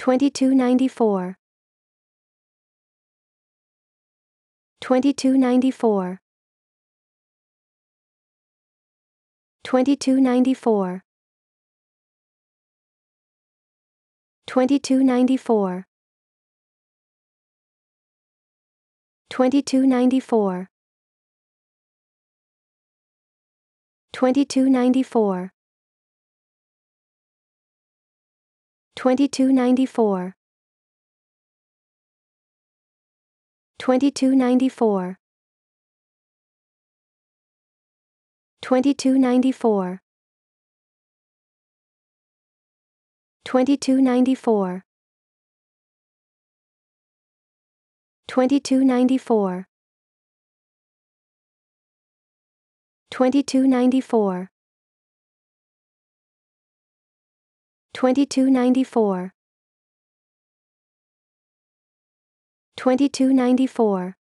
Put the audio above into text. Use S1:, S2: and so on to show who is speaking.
S1: 2294 2294 2294 2294 2294 2294 2294 2294 2294 2294 2294 2294 2294 2294